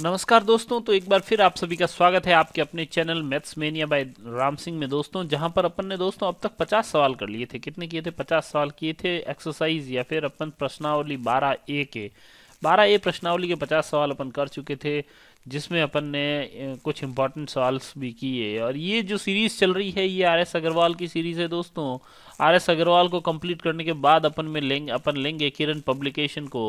नमस्कार दोस्तों तो एक बार फिर आप सभी का स्वागत है आपके अपने channel maths mania by Ram Singh में दोस्तों जहां पर अपन ने दोस्तों अब तक 50 सवाल कर लिए थे कितने किए थे 50 सवाल किए थे एक्सरसाइज या फिर अपन प्रश्नावली 12 ए के 12 ए प्रश्नावली के 50 सवाल अपन कर चुके थे जिसमें अपन ने कुछ इंपॉर्टेंट सवाल्स भी किए और ये जो सीरीज़ चल रही है ये आर एस अग्रवाल की सीरीज़ है दोस्तों आर एस अग्रवाल को कंप्लीट करने के बाद अपन में लेंगे अपन लेंगे किरण पब्लिकेशन को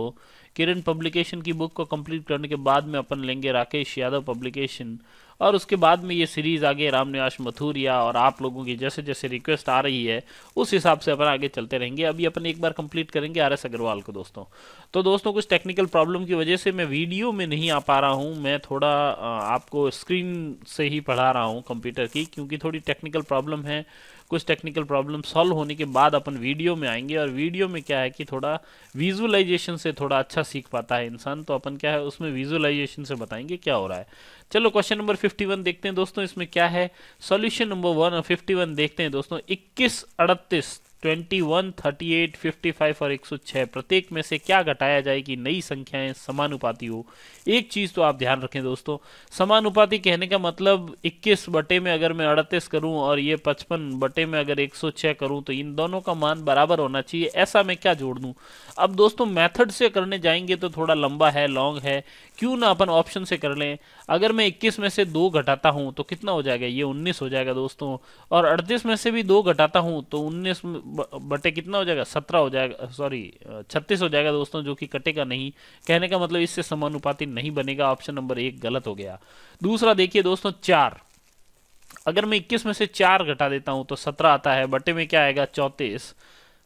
किरण पब्लिकेशन की बुक को कंप्लीट करने के बाद में अपन लेंगे राकेश यादव पब्लिकेशन और उसके बाद में ये सीरीज़ आगे रामनिवास मथुरिया और आप लोगों की जैसे जैसे रिक्वेस्ट आ रही है उस हिसाब से अपन आगे चलते रहेंगे अभी अपन एक बार कंप्लीट करेंगे आर एस अग्रवाल को दोस्तों तो दोस्तों कुछ टेक्निकल प्रॉब्लम की वजह से मैं वीडियो में नहीं आ पा रहा हूँ मैं थोड़ा आपको स्क्रीन से ही पढ़ा रहा हूँ कंप्यूटर की क्योंकि थोड़ी टेक्निकल प्रॉब्लम है कुछ टेक्निकल प्रॉब्लम सॉल्व होने के बाद अपन वीडियो में आएंगे और वीडियो में क्या है कि थोड़ा विजुअलाइजेशन से थोड़ा अच्छा सीख पाता है इंसान तो अपन क्या है उसमें विजुअलाइजेशन से बताएंगे क्या हो रहा है चलो क्वेश्चन नंबर 51 देखते हैं दोस्तों इसमें क्या है सॉल्यूशन नंबर वन और 51 देखते हैं दोस्तों 21 अड़तीस twenty one thirty eight fifty five और एक सौ छः प्रत्येक में से क्या घटाया जाए कि नई संख्याएं समानुपाती हो एक चीज तो आप ध्यान रखें दोस्तों समानुपाती कहने का मतलब इक्कीस बटे में अगर मैं अड़तीस करूं और ये पचपन बटे में अगर एक सौ छः करूं तो इन दोनों का मान बराबर होना चाहिए ऐसा मैं क्या जोड़ दूं अब दोस्तों मैथड से करने जाएंगे तो थोड़ा लंबा है लॉन्ग है क्यों ना अपन ऑप्शन से कर लें अगर मैं इक्कीस में से दो घटाता हूँ तो कितना हो जाएगा ये उन्नीस हो जाएगा दोस्तों और अड़तीस में से भी दो घटाता हूँ तो उन्नीस बटे कितना हो जाएगा सत्रह हो जाएगा सॉरी छत्तीस हो जाएगा दोस्तों जो कि कटेगा नहीं कहने का मतलब इससे समानुपाती नहीं बनेगा ऑप्शन नंबर एक गलत हो गया दूसरा देखिए दोस्तों चार अगर मैं इक्कीस में से चार घटा देता हूं तो सत्रह आता है बटे में क्या आएगा चौंतीस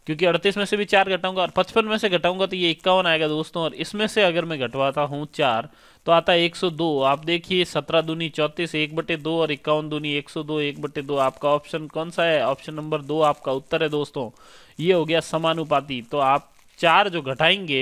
क्योंकि अड़तीस में से भी चार घटाऊंगा और पचपन में से घटाऊंगा तो ये इक्यावन आएगा दोस्तों और इसमें से अगर मैं घटवाता हूँ चार तो आता है एक सौ दो आप देखिए सत्रह दूनी चौतीस एक बटे दो और इक्यावन दूनी एक सौ दो एक बटे दो आपका ऑप्शन कौन सा है ऑप्शन नंबर दो आपका उत्तर है दोस्तों ये हो गया समानुपाति तो आप चार जो घटाएंगे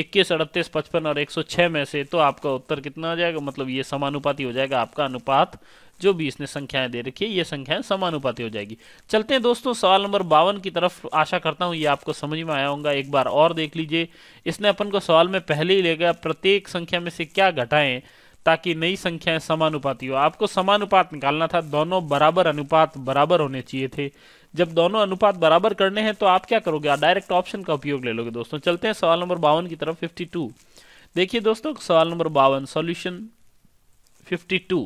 इक्कीस अड़तीस पचपन और एक सौ छह में से तो आपका उत्तर कितना हो जाएगा मतलब ये समानुपाति हो जाएगा आपका अनुपात जो भी इसने संख्याएं दे रखी है ये संख्याएं समानुपाती हो जाएगी चलते हैं दोस्तों सवाल नंबर बावन की तरफ आशा करता हूँ ये आपको समझ में आया होगा एक बार और देख लीजिए इसने अपन को सवाल में पहले ही ले गया प्रत्येक संख्या में से क्या घटाएं ताकि नई संख्याएं समानुपाती हो आपको समानुपात निकालना था दोनों बराबर अनुपात बराबर होने चाहिए थे जब दोनों अनुपात बराबर करने हैं तो आप क्या करोगे आप डायरेक्ट ऑप्शन का उपयोग ले लोगे दोस्तों चलते हैं सवाल नंबर बावन की तरफ 52 देखिए दोस्तों सवाल नंबर बावन सॉल्यूशन 52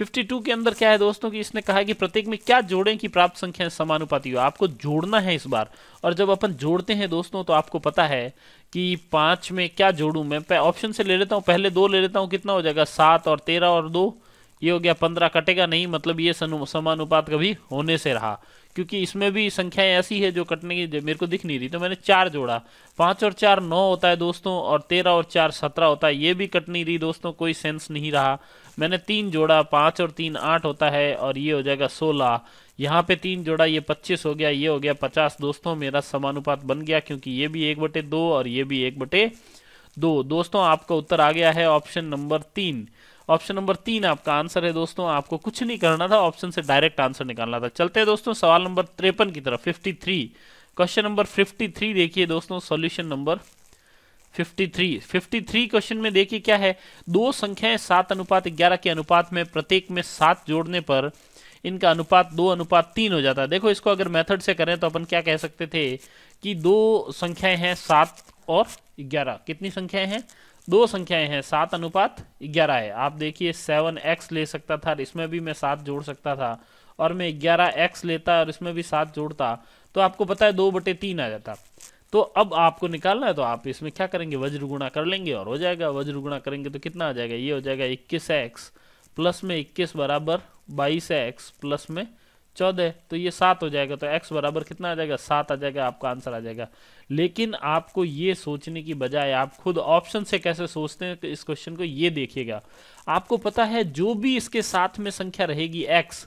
52 के अंदर क्या है दोस्तों कि इसने कहा कि प्रत्येक में क्या जोड़ें कि प्राप्त संख्या समानुपाती हो आपको जोड़ना है इस बार और जब अपन जोड़ते हैं दोस्तों तो आपको पता है कि पांच में क्या जोड़ू मैं ऑप्शन से ले लेता हूँ पहले दो ले लेता हूँ कितना हो जाएगा सात और तेरह और दो ये हो गया पंद्रह कटेगा नहीं मतलब ये समानुपात कभी होने से रहा क्योंकि इसमें भी संख्याएं ऐसी है जो कटने की मेरे को दिख नहीं रही तो मैंने चार जोड़ा पाँच और चार नौ होता है दोस्तों और तेरह और चार सत्रह होता है ये भी कट नहीं रही दोस्तों कोई सेंस नहीं रहा मैंने तीन जोड़ा पाँच और तीन आठ होता है और ये हो जाएगा सोलह यहाँ पे तीन जोड़ा ये पच्चीस हो गया ये हो गया पचास दोस्तों मेरा समानुपात बन गया क्योंकि ये भी एक बटे दो और ये भी एक बटे दो दोस्तों आपका उत्तर आ गया है ऑप्शन नंबर तीन ऑप्शन नंबर तीन आपका आंसर है दोस्तों आपको कुछ नहीं करना था ऑप्शन से डायरेक्ट आंसर निकालना था चलते हैं दोस्तों सवाल नंबर तिरपन की तरफ fifty question number fifty three देखिए दोस्तों सॉल्यूशन नंबर 53 53 क्वेश्चन में देखिए क्या है दो संख्याएं सात अनुपात ग्यारह के अनुपात में प्रत्येक में सात जोड़ने पर इनका अनुपात दो अनुपात तीन हो जाता है देखो इसको अगर मेथड से करें तो अपन क्या कह सकते थे कि दो संख्याएं हैं सात और ग्यारह कितनी संख्याएं हैं दो संख्याएं हैं सात अनुपात ग्यारह है आप देखिए सेवन एक्स ले सकता था इसमें भी मैं सात जोड़ सकता था और मैं ग्यारह एक्स लेता और इसमें भी सात जोड़ता तो आपको पता है दो बटे तीन आ जाता तो अब आपको निकालना है तो आप इसमें क्या करेंगे वज्र गुणा कर लेंगे और हो जाएगा वज्र गुणा करेंगे तो कितना आ जाएगा ये हो जाएगा इक्कीस एक्स प्लस में इक्कीस बराबर बाईस एक्स प्लस में चौदह तो ये सात हो जाएगा तो एक्स बराबर कितना आ जाएगा सात आ जाएगा आपका आंसर आ जाएगा लेकिन आपको ये सोचने की बजाय आप खुद ऑप्शन से कैसे सोचते हैं तो इस क्वेश्चन को ये देखिएगा आपको पता है जो भी इसके साथ में संख्या रहेगी एक्स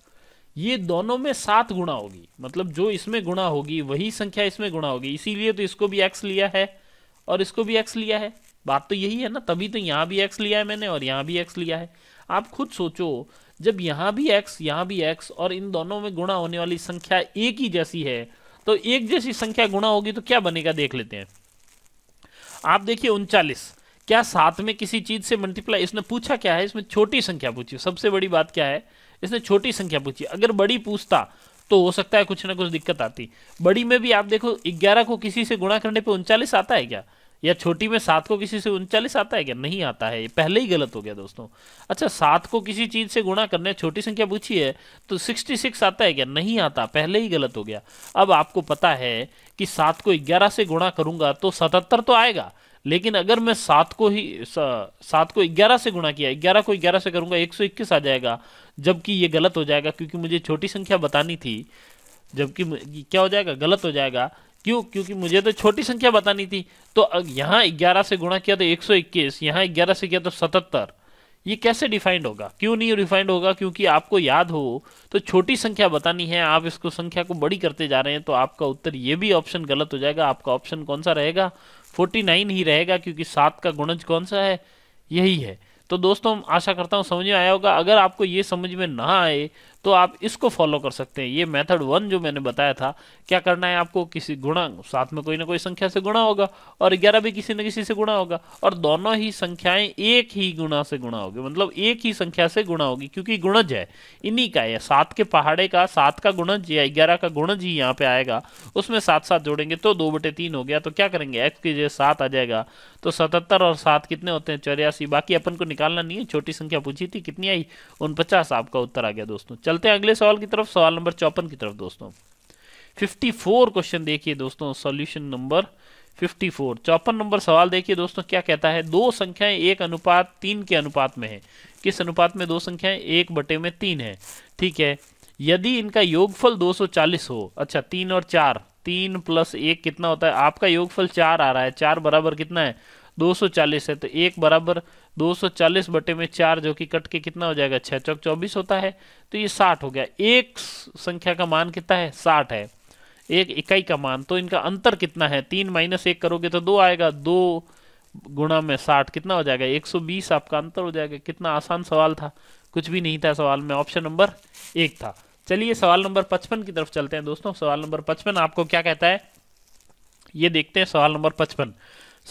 ये दोनों में सात गुणा होगी मतलब जो इसमें गुणा होगी वही संख्या इसमें गुणा होगी इसीलिए तो इसको भी एक्स लिया है और इसको भी एक्स लिया है बात तो यही है ना तभी तो यहाँ भी एक्स लिया है मैंने और यहाँ भी एक्स लिया है आप खुद सोचो जब यहाँ भी एक्स यहाँ भी एक्स और इन दोनों में गुणा होने वाली संख्या एक ही जैसी है तो एक जैसी संख्या गुणा होगी तो क्या बनेगा देख लेते हैं आप देखिए उनचालीस क्या साथ में किसी चीज से मल्टीप्लाई इसने पूछा क्या है इसमें छोटी संख्या पूछी सबसे बड़ी बात क्या है इसने छोटी संख्या पूछी अगर बड़ी पूछता तो हो सकता है कुछ ना कुछ दिक्कत आती बड़ी में भी आप देखो ग्यारह को किसी से गुणा करने पर उनचालीस आता है क्या या छोटी में सात को किसी से उनचालीस आता है क्या नहीं आता है ये पहले ही गलत हो गया दोस्तों अच्छा सात को किसी चीज़ से गुणा करने छोटी संख्या पूछी है तो सिक्सटी सिक्स आता है क्या नहीं आता पहले ही गलत हो गया अब आपको पता है कि सात को ग्यारह से गुणा करूंगा तो सतहत्तर तो आएगा लेकिन अगर मैं सात को ही सात को ग्यारह से गुणा किया ग्यारह को ग्यारह से करूंगा एक सौ इक्कीस आ जाएगा जबकि ये गलत हो जाएगा क्योंकि मुझे छोटी संख्या बतानी थी जबकि क्या हो जाएगा गलत हो जाएगा क्यों क्योंकि मुझे तो छोटी संख्या बतानी थी तो यहाँ ग्यारह से गुणा किया तो एक सौ इक्कीस यहाँ ग्यारह से किया तो सतहत्तर ये कैसे डिफाइंड होगा क्यों नहीं डिफाइंड होगा क्योंकि आपको याद हो तो छोटी संख्या बतानी है आप इसको संख्या को बड़ी करते जा रहे हैं तो आपका उत्तर ये भी ऑप्शन गलत हो जाएगा आपका ऑप्शन कौन सा रहेगा नाइन ही रहेगा क्योंकि सात का गुणज कौन सा है यही है तो दोस्तों आशा करता हूँ समझ में आया होगा अगर आपको ये समझ में ना आए तो आप इसको फॉलो कर सकते हैं ये मेथड वन जो मैंने बताया था क्या करना है आपको किसी गुणा साथ में कोई ना कोई संख्या से गुणा होगा और ग्यारह भी किसी न किसी से गुणा होगा और दोनों ही संख्याएं एक ही गुणा से गुणा होगी मतलब एक ही संख्या से गुणा होगी क्योंकि गुणज है इन्हीं का है सात के पहाड़े का सात का गुणज या ग्यारह का गुणज ही यहाँ पे आएगा उसमें सात सात जोड़ेंगे तो दो बटे तीन हो गया तो क्या करेंगे एक्स की जगह सात आ जाएगा तो सतहत्तर और सात कितने होते हैं चौरासी बाकी अपन को निकालना नहीं है छोटी संख्या पूछी थी कितनी आई उनपचास आपका उत्तर आ गया दोस्तों चलते हैं अगले सवाल की तरफ सवाल नंबर चौपन की तरफ दोस्तों 54 क्वेश्चन देखिए दोस्तों सॉल्यूशन नंबर 54 चौपन नंबर सवाल देखिए दोस्तों क्या कहता है दो संख्याएं एक अनुपात तीन के अनुपात में है किस अनुपात में दो संख्याएं एक बटे में तीन है ठीक है यदि इनका योगफल 240 हो अच्छा तीन और चार तीन प्लस एक कितना होता है आपका योगफल चार आ रहा है चार बराबर कितना है 240 है तो एक बराबर 240 बटे में चार जो कि कट के कितना हो जाएगा छः चौक चौबीस होता है तो ये साठ हो गया एक संख्या का मान कितना है साठ है एक इकाई का मान तो इनका अंतर कितना है तीन माइनस एक करोगे तो दो आएगा दो गुणा में साठ कितना हो जाएगा एक सौ बीस आपका अंतर हो जाएगा कितना आसान सवाल था कुछ भी नहीं था सवाल में ऑप्शन नंबर एक था चलिए सवाल नंबर पचपन की तरफ चलते हैं दोस्तों सवाल नंबर पचपन आपको क्या कहता है ये देखते हैं सवाल नंबर पचपन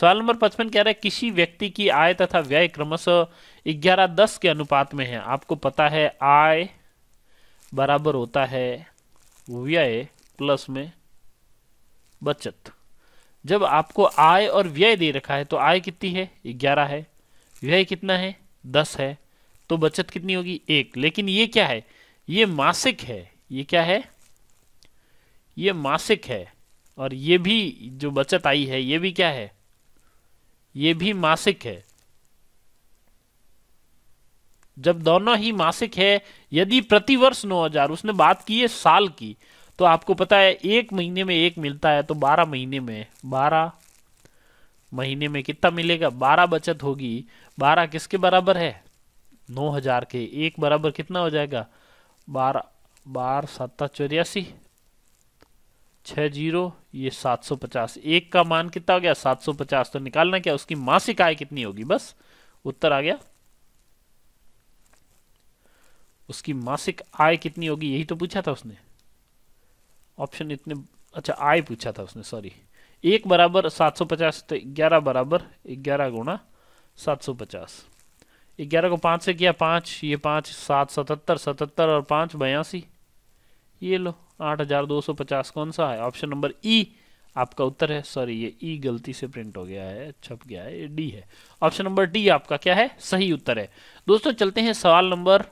सवाल नंबर पचपन कह रहा है किसी व्यक्ति की आय तथा व्यय क्रमश ग्यारह दस के अनुपात में है आपको पता है आय बराबर होता है व्यय प्लस में बचत जब आपको आय और व्यय दे रखा है तो आय कितनी है ग्यारह है व्यय कितना है दस है तो बचत कितनी होगी एक लेकिन ये क्या है ये मासिक है ये क्या है ये मासिक है और ये भी जो बचत आई है ये भी क्या है ये भी मासिक है जब दोनों ही मासिक है यदि प्रतिवर्ष नौ हजार उसने बात की है साल की तो आपको पता है एक महीने में एक मिलता है तो बारह महीने में बारह महीने में कितना मिलेगा बारह बचत होगी बारह किसके बराबर है नौ हजार के एक बराबर कितना हो जाएगा बारह बारह सत्ता चौरासी छः जीरो ये सात सौ पचास एक का मान कितना हो गया सात सौ पचास तो निकालना क्या उसकी मासिक आय कितनी होगी बस उत्तर आ गया उसकी मासिक आय कितनी होगी यही तो पूछा था उसने ऑप्शन इतने अच्छा आय पूछा था उसने सॉरी एक बराबर सात सौ पचास तो ग्यारह बराबर ग्यारह गुणा सात सौ पचास ग्यारह को पाँच से किया पाँच ये पाँच सात सतहत्तर सतहत्तर और पाँच बयासी ये लो आठ हज़ार दो सौ पचास कौन सा है ऑप्शन नंबर ई आपका उत्तर है सॉरी ये ई गलती से प्रिंट हो गया है छप गया है ये डी है ऑप्शन नंबर डी आपका क्या है सही उत्तर है दोस्तों चलते हैं सवाल नंबर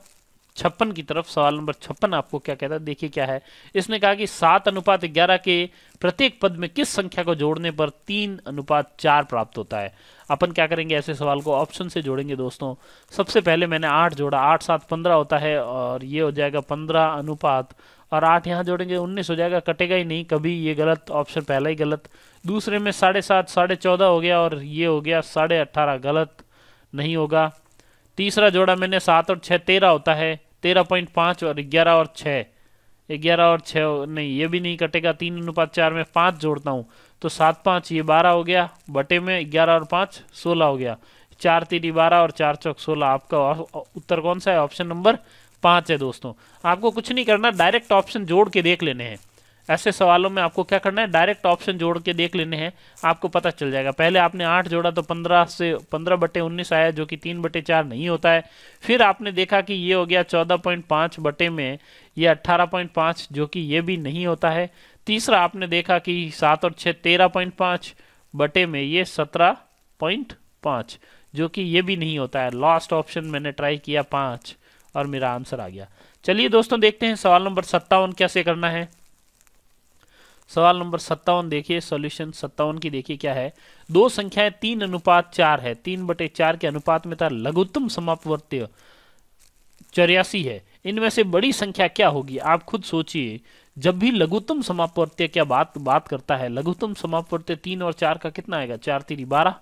छप्पन की तरफ सवाल नंबर छप्पन आपको क्या कहता है देखिए क्या है इसने कहा कि सात अनुपात ग्यारह के प्रत्येक पद में किस संख्या को जोड़ने पर तीन अनुपात चार प्राप्त होता है अपन क्या करेंगे ऐसे सवाल को ऑप्शन से जोड़ेंगे दोस्तों सबसे पहले मैंने आठ जोड़ा आठ सात पंद्रह होता है और ये हो जाएगा पंद्रह अनुपात और आठ यहाँ जोड़ेंगे उन्नीस हो जाएगा कटेगा ही नहीं कभी ये गलत ऑप्शन पहला ही गलत दूसरे में साढ़े सात साढ़े चौदह हो गया और ये हो गया साढ़े अट्ठारह गलत नहीं होगा तीसरा जोड़ा मैंने सात और छः तेरह होता है तेरह पॉइंट पाँच और ग्यारह और छः ग्यारह और छः नहीं ये भी नहीं कटेगा तीन अनुपात चार में पाँच जोड़ता हूँ तो सात पाँच ये बारह हो गया बटे में ग्यारह और पाँच सोलह हो गया चार तीन बारह और चार चौक सोलह आपका उत्तर कौन सा है ऑप्शन नंबर पाँच है दोस्तों आपको कुछ नहीं करना डायरेक्ट ऑप्शन जोड़ के देख लेने हैं ऐसे सवालों में आपको क्या करना है डायरेक्ट ऑप्शन जोड़ के देख लेने हैं आपको पता चल जाएगा पहले आपने आठ जोड़ा तो पंद्रह से पंद्रह बटे उन्नीस आया जो कि तीन बटे चार नहीं होता है फिर आपने देखा कि ये हो गया चौदह पॉइंट पाँच बटे में ये अट्ठारह पॉइंट पाँच जो कि ये भी नहीं होता है तीसरा आपने देखा कि सात और छः तेरह पॉइंट पाँच बटे में ये सत्रह पॉइंट पाँच जो कि ये भी नहीं होता है लास्ट ऑप्शन मैंने ट्राई किया पाँच और मेरा आंसर आ गया चलिए दोस्तों देखते हैं सवाल नंबर सत्तावन कैसे करना है सवाल नंबर सत्तावन देखिए सॉल्यूशन सत्तावन की देखिए क्या है दो संख्याएं तीन अनुपात चार है तीन बटे चार के अनुपात में था लघुत्तम समापवर्त्य चौरासी है इनमें से बड़ी संख्या क्या होगी आप खुद सोचिए जब भी लघुत्तम समापवर्त्य क्या बात बात करता है लघुत्तम समापवर्त्य तीन और चार का कितना आएगा चार तीन बारह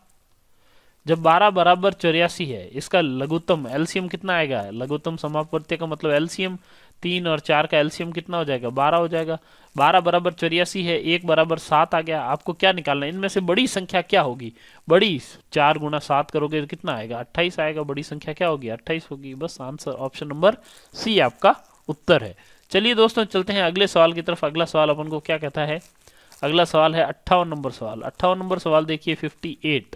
जब बारह बराबर चौरासी है इसका लघुत्तम एल्सियम कितना आएगा लघुत्तम समापवर्त्य का मतलब एल्सियम तीन और चार का एल्सियम कितना हो जाएगा बारह हो जाएगा बारह बराबर चौरासी है एक बराबर सात आ गया आपको क्या निकालना है इनमें से बड़ी संख्या क्या होगी बड़ी चार गुना सात करोगे तो कितना आएगा अट्ठाईस आएगा बड़ी संख्या क्या होगी अट्ठाईस होगी बस आंसर ऑप्शन नंबर सी आपका उत्तर है चलिए दोस्तों चलते हैं अगले सवाल की तरफ अगला सवाल अपन को क्या कहता है अगला सवाल है अट्ठावन नंबर सवाल अट्ठावन नंबर सवाल देखिए फिफ्टी एट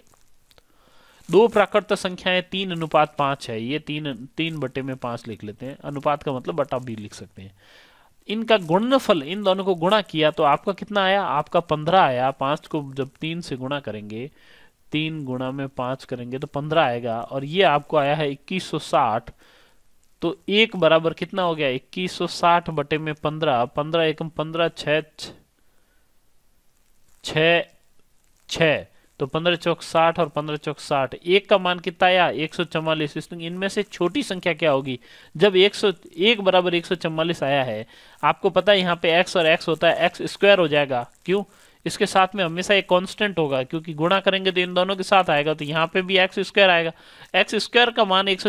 दो प्राकृत संख्याएं तीन अनुपात पांच है ये तीन तीन बटे में पांच लिख लेते हैं अनुपात का मतलब बटा भी लिख सकते हैं इनका गुणनफल इन दोनों को गुणा किया तो आपका कितना आया आपका पंद्रह आया पांच को जब तीन से गुणा करेंगे तीन गुणा में पांच करेंगे तो पंद्रह आएगा और ये आपको आया है इक्कीस सौ साठ तो एक बराबर कितना हो गया इक्कीस सौ साठ बटे में पंद्रह पंद्रह एकम पंद्रह छ छ तो पंद्रह चौक साठ और पंद्रह चौक साठ एक का मान कितना आया एक सौ चवालीस इनमें से छोटी संख्या क्या होगी जब एक सौ एक बराबर एक सौ चवालीस आया है आपको पता है यहाँ पे एक्स और एक्स होता है एक्स स्क्वायर हो जाएगा क्यों इसके साथ में हमेशा एक कांस्टेंट होगा क्योंकि गुणा करेंगे तो इन दोनों के साथ आएगा तो यहाँ पे भी एक्स स्क्वायर आएगा एक्स स्क्वायर का मान एक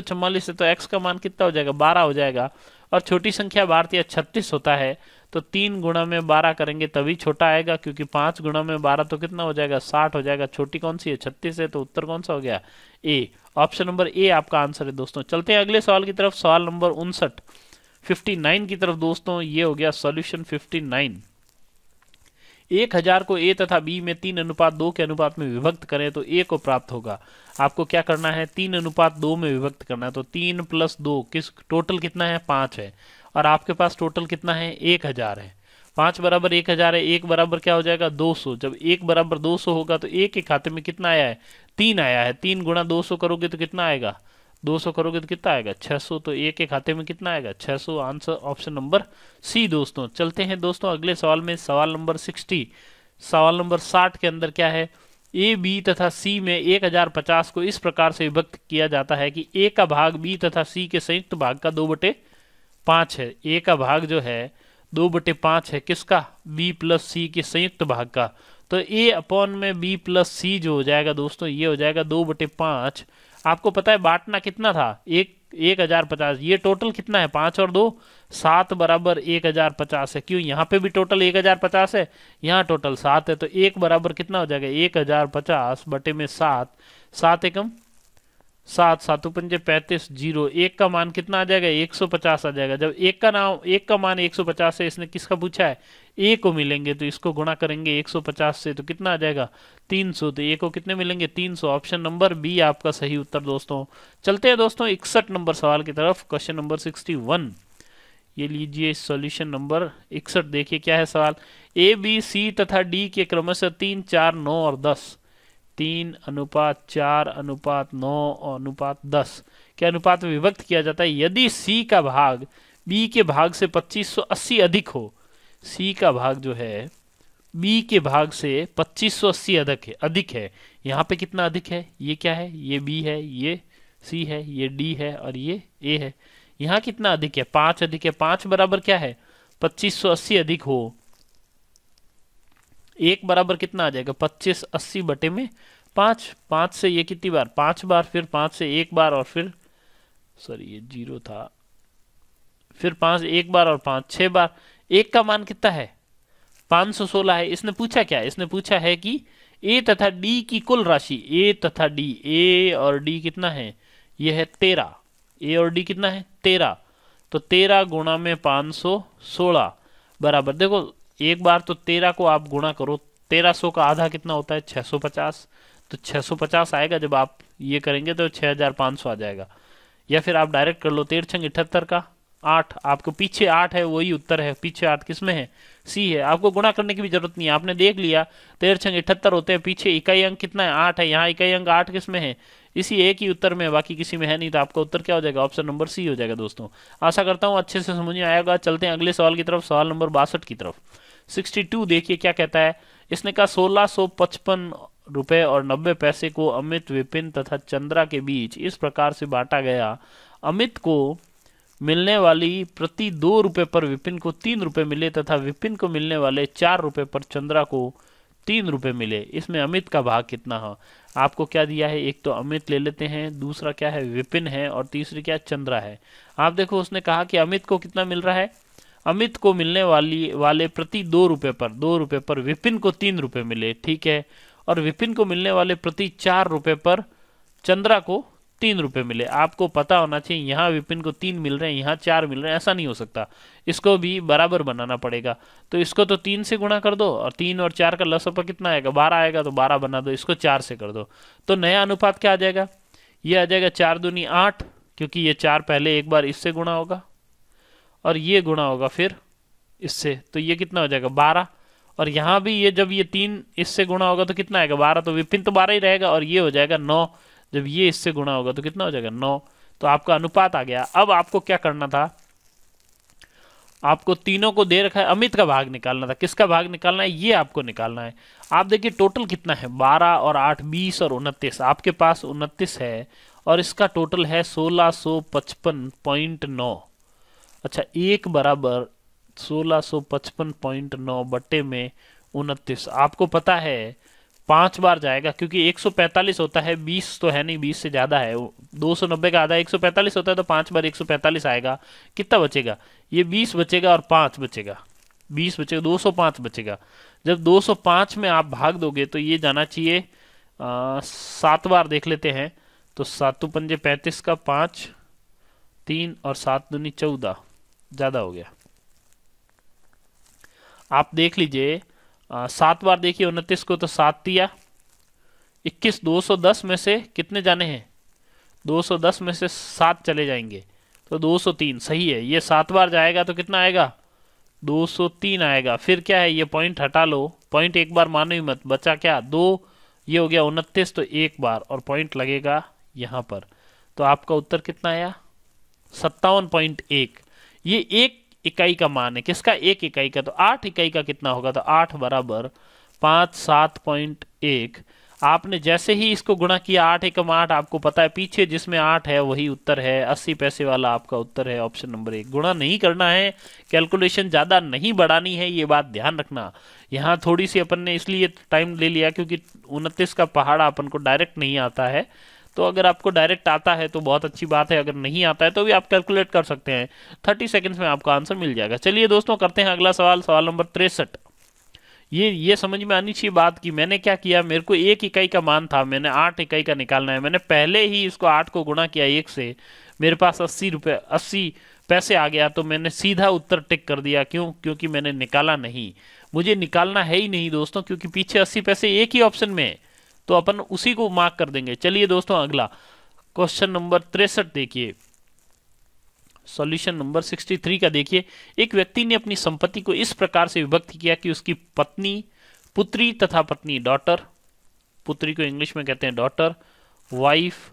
है तो एक्स का मान कितना हो जाएगा बारह हो जाएगा और छोटी संख्या भारतीय छत्तीस होता है तो तीन गुणा में बारह करेंगे तभी छोटा आएगा क्योंकि पांच गुणा में बारह तो कितना हो जाएगा साठ हो जाएगा छोटी कौन सी है छत्तीस है तो उत्तर कौन सा हो गया ए ऑप्शन नंबर ए आपका आंसर है दोस्तों चलते हैं अगले सवाल की तरफ सवाल नंबर उनसठ फिफ्टी की तरफ दोस्तों ये हो गया सोल्यूशन फिफ्टी एक हजार को ए तथा बी में तीन अनुपात दो के अनुपात में विभक्त करें तो ए को प्राप्त होगा आपको क्या करना है तीन अनुपात दो में विभक्त करना है तो तीन प्लस दो किस टोटल कितना है पांच है और आपके पास टोटल कितना है एक हज़ार है पांच बराबर एक हज़ार है एक बराबर क्या हो जाएगा दो सौ जब एक बराबर दो सौ होगा तो एक के खाते में कितना आया है तीन आया है तीन गुणा दो सौ करोगे तो कितना आएगा दो सौ करोगे तो कितना आएगा छः सौ तो एक के खाते में कितना आएगा छः सौ आंसर ऑप्शन नंबर सी दोस्तों चलते हैं दोस्तों अगले सवाल में सवाल नंबर सिक्सटी सवाल नंबर साठ के अंदर क्या है ए बी तथा सी में एक हजार पचास को इस प्रकार से विभक्त किया जाता है कि ए का भाग बी तथा सी के संयुक्त भाग का दो बटे पाँच है ए का भाग जो है दो बटे पाँच है किसका बी प्लस सी के संयुक्त भाग का तो ए अपॉन में बी प्लस सी जो हो जाएगा दोस्तों ये हो जाएगा दो बटे पाँच आपको पता है बांटना कितना था एक एक हज़ार पचास ये टोटल कितना है पाँच और दो सात बराबर एक हज़ार पचास है क्यों यहाँ पे भी टोटल एक हज़ार पचास है यहाँ टोटल सात है तो एक बराबर कितना हो जाएगा एक हज़ार पचास बटे में सात सात एकम सात सात पंजे पैंतीस जीरो एक का मान कितना आ जाएगा एक सौ पचास आ जाएगा जब एक का नाम एक का मान एक सौ पचास है इसने किसका पूछा है ए को मिलेंगे तो इसको गुणा करेंगे एक सौ पचास से तो कितना आ जाएगा तीन सौ तो ए को कितने मिलेंगे तीन सौ ऑप्शन नंबर बी आपका सही उत्तर दोस्तों चलते हैं दोस्तों इकसठ नंबर सवाल की तरफ क्वेश्चन नंबर सिक्सटी वन ये लीजिए सॉल्यूशन नंबर इकसठ देखिए क्या है सवाल ए बी सी तथा डी के क्रमशः तीन चार नौ और दस तीन अनुपात चार अनुपात नौ और अनुपात दस के अनुपात में विभक्त किया जाता है यदि सी का भाग बी के भाग से 2580 अधिक हो सी का भाग जो है बी के भाग से 2580 अधिक है अधिक है यहाँ पे कितना अधिक है ये क्या है ये बी है ये सी है ये डी है और ये ए है यहाँ कितना अधिक है पाँच अधिक है पाँच बराबर क्या है 2580 अधिक हो एक बराबर कितना आ जाएगा पच्चीस अस्सी बटे में पाँच पाँच से ये कितनी बार पाँच बार फिर पाँच से एक बार और फिर सॉरी ये जीरो था फिर पाँच एक बार और पाँच छः बार एक का मान कितना है पाँच सौ सोलह है इसने पूछा क्या इसने पूछा है कि ए तथा डी की कुल राशि ए तथा डी ए और डी कितना है यह है तेरह ए और डी कितना है तेरह तो तेरह गुणा में पाँच सौ सोलह बराबर देखो एक बार तो तेरह को आप गुणा करो तेरह सौ का आधा कितना होता है छः सौ पचास तो छः सौ पचास आएगा जब आप ये करेंगे तो छः हज़ार पाँच सौ आ जाएगा या फिर आप डायरेक्ट कर लो छंग इठहत्तर का आठ आपको पीछे आठ है वही उत्तर है पीछे आठ किस में है सी है आपको गुणा करने की भी जरूरत नहीं है आपने देख लिया छंग इठहत्तर होते हैं पीछे इकाई अंक कितना है आठ है यहाँ इकाई अंक आठ किस में है इसी एक ही उत्तर में बाकी किसी में है नहीं तो आपका उत्तर क्या हो जाएगा ऑप्शन नंबर सी हो जाएगा दोस्तों आशा करता हूँ अच्छे से समझ में आएगा चलते हैं अगले सवाल की तरफ सवाल नंबर बासठ की तरफ 62 देखिए क्या कहता है इसने कहा सोलह रुपए और नब्बे पैसे को अमित विपिन तथा चंद्रा के बीच इस प्रकार से बांटा गया अमित को मिलने वाली प्रति दो रुपये पर विपिन को तीन रुपए मिले तथा विपिन को मिलने वाले चार रुपए पर चंद्रा को तीन रुपये मिले इसमें अमित का भाग कितना है आपको क्या दिया है एक तो अमित ले लेते हैं दूसरा क्या है विपिन है और तीसरी क्या चंद्रा है आप देखो उसने कहा कि अमित को कितना मिल रहा है अमित को मिलने वाली वाले प्रति दो रुपये पर दो रुपये पर विपिन को तीन रुपये मिले ठीक है और विपिन को मिलने वाले प्रति चार रुपये पर चंद्रा को तीन रुपये मिले आपको पता होना चाहिए यहाँ विपिन को तीन मिल रहे हैं यहाँ चार मिल रहे हैं ऐसा नहीं हो सकता इसको भी बराबर बनाना पड़ेगा तो इसको तो तीन से गुणा कर दो और तीन और चार का लसपा कितना आएगा बारह आएगा तो बारह बना दो इसको चार से कर दो तो नया अनुपात क्या आ जाएगा ये आ जाएगा चार दूनी आठ क्योंकि ये चार पहले एक बार इससे गुणा होगा और ये गुणा होगा फिर इससे तो ये कितना हो जाएगा बारह और यहाँ भी ये जब ये तीन इससे गुणा होगा तो कितना आएगा बारह तो विपिन तो बारह ही रहेगा और ये हो जाएगा नौ जब ये इससे गुणा होगा तो कितना हो जाएगा नौ तो आपका अनुपात आ गया अब आपको क्या करना था आपको तीनों को दे रखा है अमित का भाग निकालना था किसका भाग निकालना है ये आपको निकालना है आप देखिए टोटल कितना है बारह और आठ बीस और उनतीस आपके पास उनतीस है और इसका टोटल है सोलह सौ पचपन पॉइंट नौ अच्छा एक बराबर 1655.9 बटे में उनतीस आपको पता है पांच बार जाएगा क्योंकि 145 होता है 20 तो है नहीं 20 से ज़्यादा है 290 का आधा 145 होता है तो पांच बार 145 आएगा कितना बचेगा ये 20 बचेगा और पांच बचेगा 20 बचेगा 205 बचेगा जब 205 में आप भाग दोगे तो ये जाना चाहिए सात बार देख लेते हैं तो सातों पंजे पैंतीस का पाँच तीन और सात दूनी चौदह ज़्यादा हो गया आप देख लीजिए सात बार देखिए उनतीस को तो सात दिया इक्कीस दो सौ दस में से कितने जाने हैं दो सौ दस में से सात चले जाएंगे तो दो सौ तीन सही है ये सात बार जाएगा तो कितना आएगा दो सौ तीन आएगा फिर क्या है ये पॉइंट हटा लो पॉइंट एक बार मानो ही मत बचा क्या दो ये हो गया उनतीस तो एक बार और पॉइंट लगेगा यहाँ पर तो आपका उत्तर कितना आया सत्तावन पॉइंट एक ये एक इकाई का मान है किसका एक इकाई का तो आठ इकाई का कितना होगा तो आठ बराबर पाँच सात पॉइंट एक आपने जैसे ही इसको गुणा किया आठ एकम आठ आपको पता है पीछे जिसमें आठ है वही उत्तर है अस्सी पैसे वाला आपका उत्तर है ऑप्शन नंबर एक गुणा नहीं करना है कैलकुलेशन ज़्यादा नहीं बढ़ानी है ये बात ध्यान रखना यहाँ थोड़ी सी अपन ने इसलिए टाइम ले लिया क्योंकि उनतीस का पहाड़ा अपन को डायरेक्ट नहीं आता है तो अगर आपको डायरेक्ट आता है तो बहुत अच्छी बात है अगर नहीं आता है तो भी आप कैलकुलेट कर सकते हैं थर्टी सेकेंड्स में आपका आंसर मिल जाएगा चलिए दोस्तों करते हैं अगला सवाल सवाल नंबर तिरसठ ये ये समझ में आनी चाहिए बात की मैंने क्या किया मेरे को एक इकाई का मान था मैंने आठ इकाई का निकालना है मैंने पहले ही इसको आठ को गुणा किया एक से मेरे पास अस्सी रुपये अस्सी पैसे आ गया तो मैंने सीधा उत्तर टिक कर दिया क्यों क्योंकि मैंने निकाला नहीं मुझे निकालना है ही नहीं दोस्तों क्योंकि पीछे अस्सी पैसे एक ही ऑप्शन में है तो अपन उसी को मार्क कर देंगे चलिए दोस्तों अगला क्वेश्चन नंबर तिरसठ देखिए सॉल्यूशन नंबर 63 का देखिए एक व्यक्ति ने अपनी संपत्ति को इस प्रकार से विभक्त किया कि उसकी पत्नी पुत्री तथा पत्नी डॉटर पुत्री को इंग्लिश में कहते हैं डॉटर वाइफ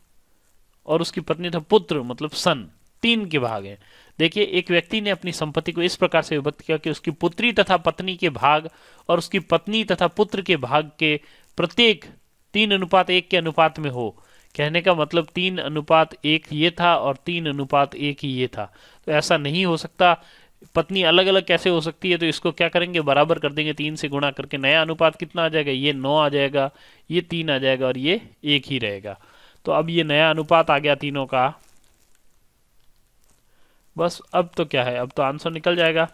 और उसकी पत्नी तथा पुत्र मतलब सन तीन के भाग हैं देखिए एक व्यक्ति ने अपनी संपत्ति को इस प्रकार से विभक्त किया कि उसकी पुत्री तथा पत्नी के भाग और उसकी पत्नी तथा पुत्र के भाग के प्रत्येक तीन अनुपात एक के अनुपात में हो कहने का मतलब तीन अनुपात एक ये था और तीन अनुपात एक ही ये था तो ऐसा नहीं हो सकता पत्नी अलग अलग कैसे हो सकती है तो इसको क्या करेंगे बराबर कर देंगे तीन से गुणा करके नया अनुपात कितना आ जाएगा ये नौ आ जाएगा ये तीन आ जाएगा और ये एक ही रहेगा तो अब ये नया अनुपात आ गया तीनों का बस अब तो क्या है अब तो आंसर निकल जाएगा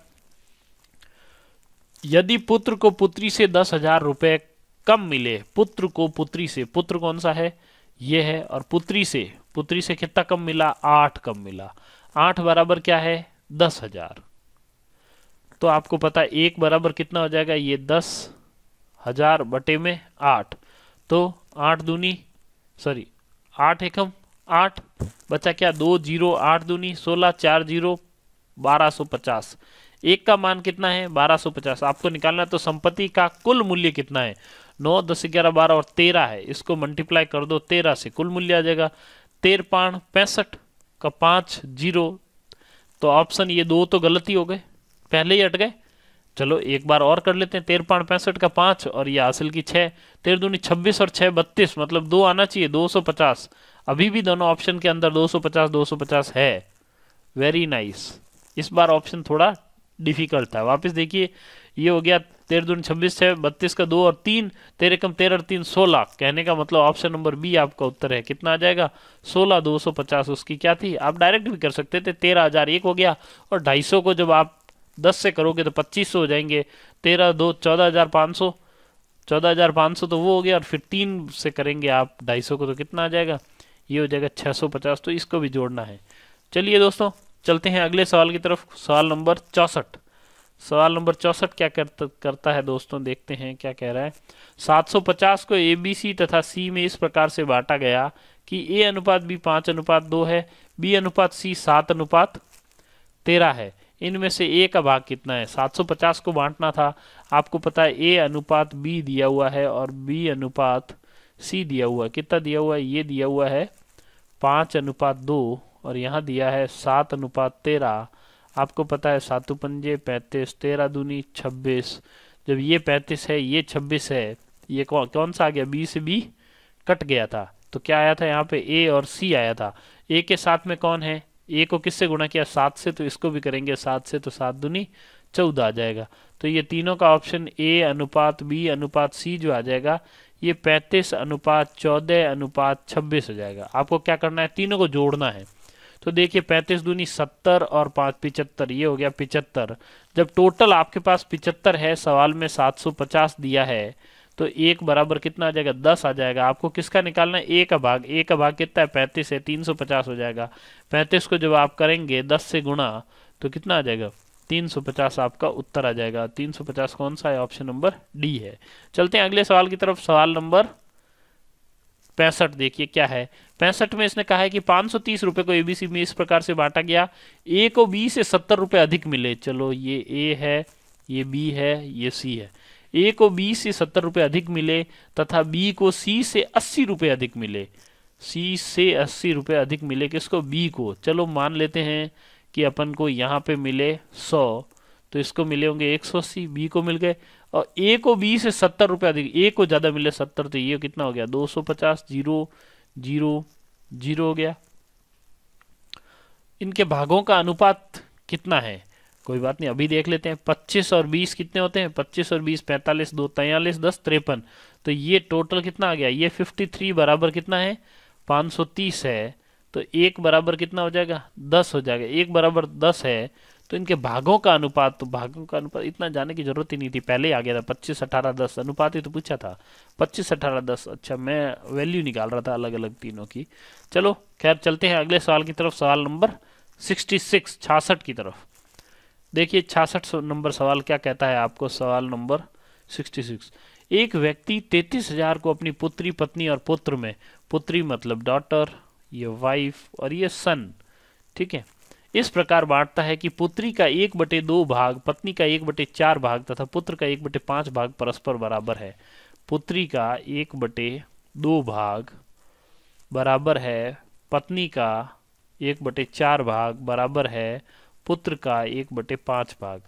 यदि पुत्र को पुत्री से दस हजार रुपये कम मिले पुत्र को पुत्री से पुत्र कौन सा है ये है और पुत्री से पुत्री से कितना कम मिला आठ कम मिला आठ बराबर क्या है दस हजार तो आपको पता एक बराबर कितना हो जाएगा ये दस हजार बटे में आठ तो आठ दूनी सॉरी आठ एकम आठ बचा क्या दो जीरो आठ दूनी सोलह चार जीरो बारह सो पचास एक का मान कितना है बारह सो पचास आपको निकालना तो संपत्ति का कुल मूल्य कितना है नौ दस ग्यारह बारह और तेरह है इसको मल्टीप्लाई कर दो तेरह से कुल मूल्य आ जाएगा तेरपाण पैंसठ का पाँच जीरो तो ऑप्शन ये दो तो गलत ही हो गए पहले ही हट गए चलो एक बार और कर लेते हैं तेरपाण पैंसठ का पाँच और ये हासिल की छः तेरह दूनी छब्बीस और छः बत्तीस मतलब दो आना चाहिए दो सौ पचास अभी भी दोनों ऑप्शन के अंदर दो सौ पचास दो सौ पचास है वेरी नाइस इस बार ऑप्शन थोड़ा डिफिकल्ट था वापस देखिए ये हो गया तेरह दून छब्बीस छः बत्तीस का दो और तीन तेरह कम तेरह और तीन सोलह कहने का मतलब ऑप्शन नंबर बी आपका उत्तर है कितना आ जाएगा सोलह दो सौ पचास उसकी क्या थी आप डायरेक्ट भी कर सकते थे तेरह हज़ार एक हो गया और ढाई सौ को जब आप दस से करोगे तो पच्चीस सौ हो जाएंगे तेरह दो चौदह हज़ार पाँच सौ चौदह हज़ार पाँच सौ तो वो हो गया और फिर तीन से करेंगे आप ढाई सौ को तो कितना आ जाएगा ये हो जाएगा छः सौ पचास तो इसको भी जोड़ना है चलिए दोस्तों चलते हैं अगले सवाल की तरफ सवाल नंबर चौंसठ सवाल नंबर चौसठ क्या कर, करता है दोस्तों देखते हैं क्या कह रहा है 750 को ए बी सी तथा सी में इस प्रकार से बांटा गया कि ए अनुपात बी पाँच अनुपात दो है बी अनुपात सी सात अनुपात तेरह है इनमें से ए का भाग कितना है 750 को बांटना था आपको पता है ए अनुपात बी दिया हुआ है और बी अनुपात सी दिया हुआ है कितना दिया हुआ है ये दिया हुआ है पाँच अनुपात दो और यहाँ दिया है सात अनुपात तेरह आपको पता है सातु पंजे पैंतीस तेरह दूनी छब्बीस जब ये पैंतीस है ये छब्बीस है ये कौन कौन सा आ गया बी से बी कट गया था तो क्या आया था यहाँ पे ए और सी आया था ए के साथ में कौन है ए को किससे गुणा किया सात से तो इसको भी करेंगे सात से तो सात दूनी चौदह आ जाएगा तो ये तीनों का ऑप्शन ए अनुपात बी अनुपात सी जो आ जाएगा ये पैंतीस अनुपात चौदह अनुपात छब्बीस हो जाएगा आपको क्या करना है तीनों को जोड़ना है तो देखिए पैंतीस दूनी सत्तर और पाँच पिचहत्तर ये हो गया पिचहत्तर जब टोटल आपके पास पिचहत्तर है सवाल में सात सौ पचास दिया है तो एक बराबर कितना आ जाएगा दस आ जाएगा आपको किसका निकालना है एक का भाग एक का भाग कितना है पैंतीस है तीन सौ पचास हो जाएगा पैंतीस को जब आप करेंगे दस से गुणा तो कितना आ जाएगा तीन सौ पचास आपका उत्तर आ जाएगा तीन सौ पचास कौन सा है ऑप्शन नंबर डी है चलते हैं अगले सवाल की तरफ सवाल नंबर पैंसठ देखिए क्या है पैंसठ में इसने कहा है कि पांच सौ तीस रुपए को एबीसी में इस प्रकार से बांटा गया ए को बी से सत्तर रुपए अधिक मिले चलो ये ए है ये बी है ये सी है ए को बी से सत्तर रुपए अधिक मिले तथा बी को सी से अस्सी रुपए अधिक मिले सी से अस्सी रुपए अधिक मिले किसको बी को चलो मान लेते हैं कि अपन को यहाँ पे मिले सौ तो इसको मिले होंगे एक सौ अस्सी बी को मिल गए और ए को बी से सत्तर रुपया अधिक ए को ज़्यादा मिले सत्तर तो ये कितना हो गया दो सौ पचास जीरो जीरो जीरो हो गया इनके भागों का अनुपात कितना है कोई बात नहीं अभी देख लेते हैं पच्चीस और बीस कितने होते हैं पच्चीस और बीस पैंतालीस दो तैयलीस दस तिरपन तो ये टोटल कितना आ गया ये फिफ्टी थ्री बराबर कितना है पाँच सौ तीस है तो एक बराबर कितना हो जाएगा दस हो जाएगा एक बराबर दस है तो इनके भागों का अनुपात तो भागों का अनुपात इतना जाने की जरूरत ही नहीं थी पहले ही आ गया था पच्चीस अठारह दस अनुपात ही तो पूछा था पच्चीस अठारह दस अच्छा मैं वैल्यू निकाल रहा था अलग अलग तीनों की चलो खैर चलते हैं अगले सवाल की तरफ सवाल नंबर सिक्सटी सिक्स छासठ की तरफ देखिए छासठ नंबर सवाल क्या कहता है आपको सवाल नंबर सिक्सटी सिक्स एक व्यक्ति तैतीस हजार को अपनी पुत्री पत्नी और पुत्र में पुत्री मतलब डॉटर ये वाइफ और ये सन ठीक है इस प्रकार बांटता है कि पुत्री का एक बटे दो भाग पत्नी का एक बटे चार भाग तथा पुत्र का एक बटे पांच भाग परस्पर बराबर है पुत्री का एक बटे दो भाग बराबर है पत्नी का एक बटे चार भाग बराबर है पुत्र का एक बटे पांच भाग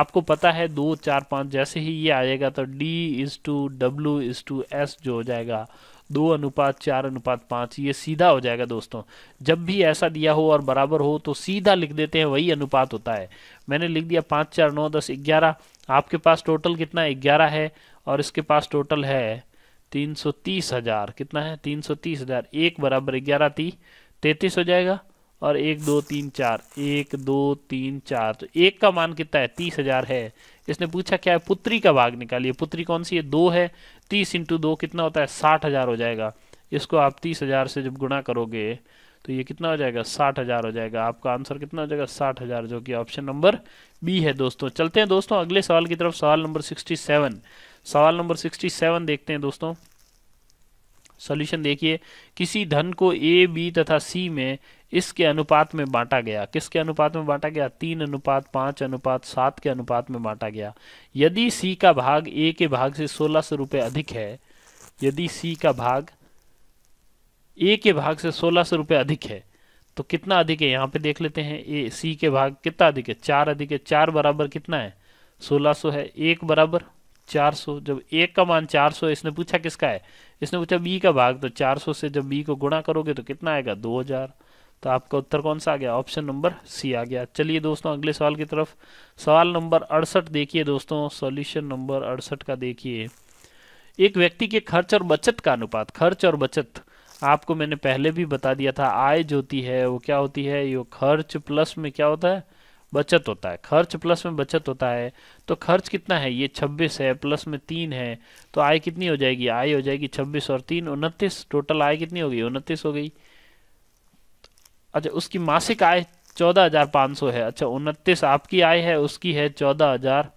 आपको पता है दो चार पाँच जैसे ही ये आएगा तो D is to W is to S जो हो जाएगा दो अनुपात चार अनुपात पाँच ये सीधा हो जाएगा दोस्तों जब भी ऐसा दिया हो और बराबर हो तो सीधा लिख देते हैं वही अनुपात होता है मैंने लिख दिया पाँच चार नौ दस ग्यारह आपके पास टोटल कितना ग्यारह है और इसके पास टोटल है तीन सौ तीस हज़ार कितना है तीन सौ तीस हज़ार एक बराबर ग्यारह ती तैतीस हो जाएगा और एक दो तीन चार एक दो तीन चार तो एक का मान कितना है तीस हजार है इसने पूछा क्या है पुत्री का भाग निकालिए पुत्री कौन सी है दो है तीस इंटू दो कितना होता है साठ हजार हो जाएगा इसको आप तीस हजार से जब गुणा करोगे तो ये कितना हो जाएगा साठ हजार हो जाएगा आपका आंसर कितना हो जाएगा साठ हजार जो कि ऑप्शन नंबर बी है दोस्तों चलते हैं दोस्तों अगले सवाल की तरफ सवाल नंबर सिक्सटी सेवन सवाल नंबर सिक्सटी सेवन देखते हैं दोस्तों सॉल्यूशन देखिए किसी धन को ए बी तथा सी में इसके अनुपात में बांटा गया किसके अनुपात में बांटा गया तीन अनुपात पांच अनुपात सात के अनुपात में बांटा गया यदि सी का भाग ए के भाग से सोलह सौ रुपये अधिक है यदि सी का भाग ए के भाग से सोलह सौ रुपये अधिक है तो कितना अधिक है यहाँ पे देख लेते हैं ए सी के भाग कितना अधिक है चार अधिक है चार बराबर कितना है सोलह सौ है एक बराबर चार सौ जब एक का मान चार सौ इसने पूछा किसका है इसने पूछा बी का भाग तो चार सौ से जब बी को गुणा करोगे तो कितना आएगा दो हजार तो आपका उत्तर कौन सा आ गया ऑप्शन नंबर सी आ गया चलिए दोस्तों अगले सवाल की तरफ सवाल नंबर अड़सठ देखिए दोस्तों सॉल्यूशन नंबर अड़सठ का देखिए एक व्यक्ति के खर्च और बचत का अनुपात खर्च और बचत आपको मैंने पहले भी बता दिया था आय जो होती है वो क्या होती है ये खर्च प्लस में क्या होता है बचत होता है खर्च प्लस में बचत होता है तो खर्च कितना है ये 26 है प्लस में तीन है तो आय कितनी हो जाएगी आय हो जाएगी 26 और तीन उनतीस टोटल आय कितनी हो गई उनतीस हो गई अच्छा उसकी मासिक आय चौदह हजार पाँच सौ है अच्छा उनतीस आपकी आय है उसकी है चौदह हजार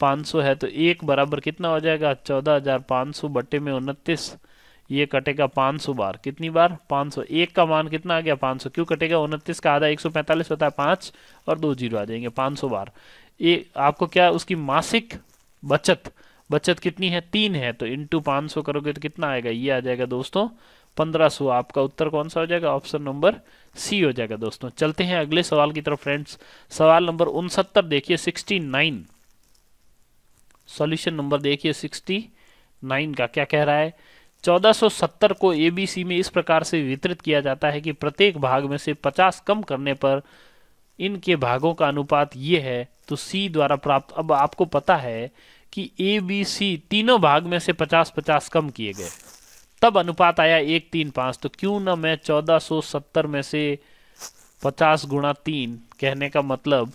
पाँच सौ है तो एक बराबर कितना हो जाएगा चौदह हजार पाँच सौ बट्टे में उनतीस ये कटेगा पाँच सौ बार कितनी बार पाँच सौ एक का मान कितना आ गया पाँच सौ क्यों कटेगा उनतीस का आधा एक सौ पैंतालीस होता है पाँच और दो जीरो आ जाएंगे पाँच सौ बार ये आपको क्या उसकी मासिक बचत बचत कितनी है तीन है तो इंटू पाँच सौ करोगे तो कितना आएगा ये आ जाएगा दोस्तों 1500 आपका उत्तर कौन सा हो जाएगा ऑप्शन नंबर सी हो जाएगा दोस्तों चलते हैं अगले सवाल की तरफ फ्रेंड्स सवाल नंबर उनसत्तर देखिए 69 सोल्यूशन नंबर देखिए 69 का क्या कह रहा है 1470 को एबीसी में इस प्रकार से वितरित किया जाता है कि प्रत्येक भाग में से 50 कम करने पर इनके भागों का अनुपात ये है तो सी द्वारा प्राप्त अब आपको पता है कि ए बी सी तीनों भाग में से पचास पचास कम किए गए तब अनुपात आया एक तीन पाँच तो क्यों ना मैं चौदह सौ सत्तर में से पचास गुणा तीन कहने का मतलब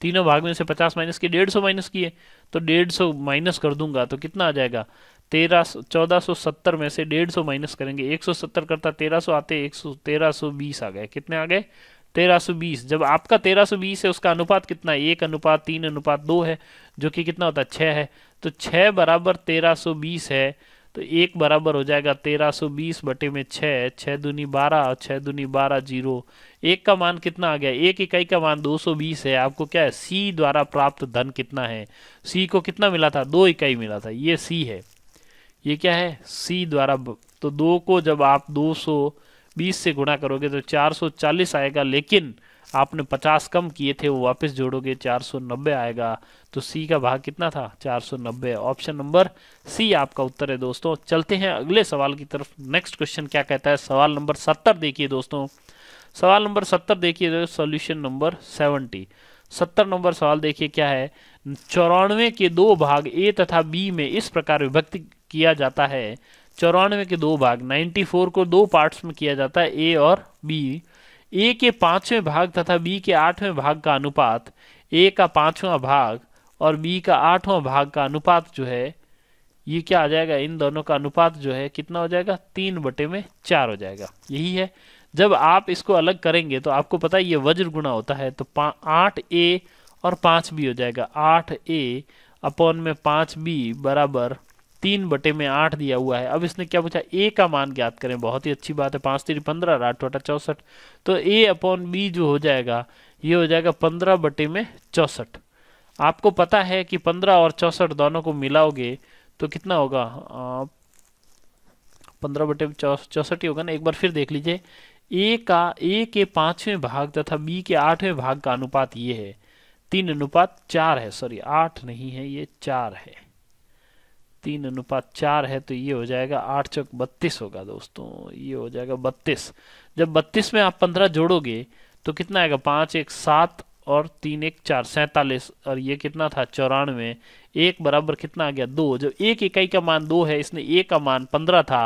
तीनों भाग में से पचास माइनस किए डेढ़ सौ माइनस किए तो डेढ़ सौ माइनस कर दूंगा तो कितना आ जाएगा तेरह चौदह सौ सत्तर में से डेढ़ सौ माइनस करेंगे एक सौ सत्तर करता तेरह सौ आते एक सौ तेरह सौ बीस आ गए कितने आ गए तेरह सौ बीस जब आपका तेरह सौ बीस है उसका अनुपात कितना है एक अनुपात तीन अनुपात दो है जो कि कितना होता है छः है तो छः बराबर तेरह सौ बीस है तो एक बराबर हो जाएगा तेरह सौ बीस बटे में छः छः दूनी बारह छः दूनी बारह जीरो एक का मान कितना आ गया एक इकाई का मान दो सौ बीस है आपको क्या है सी द्वारा प्राप्त धन कितना है सी को कितना मिला था दो इकाई मिला था ये सी है ये क्या है सी द्वारा तो दो को जब आप दो सौ बीस से गुणा करोगे तो चार सौ चालीस आएगा लेकिन आपने 50 कम किए थे वो वापस जोड़ोगे 490 आएगा तो सी का भाग कितना था 490 ऑप्शन नंबर सी आपका उत्तर है दोस्तों चलते हैं अगले सवाल की तरफ नेक्स्ट क्वेश्चन क्या कहता है सवाल नंबर सत्तर देखिए दोस्तों सवाल नंबर सत्तर देखिए सोल्यूशन नंबर सेवेंटी सत्तर नंबर सवाल देखिए क्या है चौरानवे के दो भाग ए तथा बी में इस प्रकार विभक्त किया जाता है चौरानवे के दो भाग 94 को दो पार्ट्स में किया जाता है ए और बी ए के पांचवें भाग तथा बी के आठवें भाग का अनुपात ए का पांचवा भाग और बी का आठवां भाग का अनुपात जो है ये क्या आ जाएगा इन दोनों का अनुपात जो है कितना हो जाएगा तीन बटे में चार हो जाएगा यही है जब आप इसको अलग करेंगे तो आपको पता है ये वज्र गुणा होता है तो आठ ए और पाँच बी हो जाएगा आठ ए अपॉन में पाँच बी बराबर तीन बटे में आठ दिया हुआ है अब इसने क्या पूछा ए का मान ज्ञात करें बहुत ही अच्छी बात है पाँच तीन पंद्रह और आठ बटा चौंसठ तो ए अपॉन बी जो हो जाएगा ये हो जाएगा पंद्रह बटे में चौंसठ आपको पता है कि पंद्रह और चौंसठ दोनों को मिलाओगे तो कितना होगा पंद्रह बटे चौंसठ ही होगा ना एक बार फिर देख लीजिए ए का ए के पाँचवें भाग तथा बी के आठवें भाग का अनुपात ये है तीन अनुपात चार है सॉरी आठ नहीं है ये चार है तीन अनुपात चार है तो ये हो जाएगा आठ चौक बत्तीस होगा दोस्तों ये हो जाएगा बत्तीस जब बत्तीस में आप पंद्रह जोड़ोगे तो कितना आएगा पाँच एक सात और तीन एक चार सैंतालीस और ये कितना था चौरानवे एक बराबर कितना आ गया दो जब एक इकाई का मान दो है इसने एक का मान पंद्रह था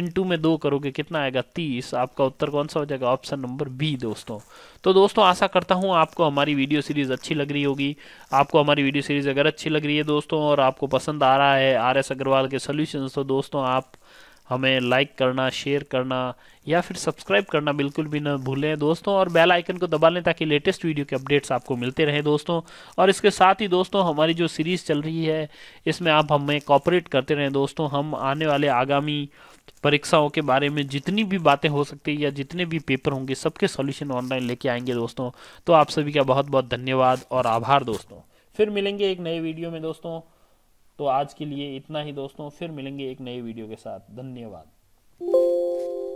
इन टू में दो करोगे कितना आएगा तीस आपका उत्तर कौन सा हो जाएगा ऑप्शन नंबर बी दोस्तों तो दोस्तों आशा करता हूँ आपको हमारी वीडियो सीरीज़ अच्छी लग रही होगी आपको हमारी वीडियो सीरीज़ अगर अच्छी लग रही है दोस्तों और आपको पसंद आ रहा है आर एस अग्रवाल के सोल्यूशन तो दोस्तों आप हमें लाइक करना शेयर करना या फिर सब्सक्राइब करना बिल्कुल भी ना भूलें दोस्तों और बेल आइकन को दबा लें ताकि लेटेस्ट वीडियो के अपडेट्स आपको मिलते रहें दोस्तों और इसके साथ ही दोस्तों हमारी जो सीरीज़ चल रही है इसमें आप हमें कॉपरेट करते रहें दोस्तों हम आने वाले आगामी परीक्षाओं के बारे में जितनी भी बातें हो सकती है या जितने भी पेपर होंगे सबके सॉल्यूशन ऑनलाइन लेके आएंगे दोस्तों तो आप सभी का बहुत बहुत धन्यवाद और आभार दोस्तों फिर मिलेंगे एक नए वीडियो में दोस्तों तो आज के लिए इतना ही दोस्तों फिर मिलेंगे एक नए वीडियो के साथ धन्यवाद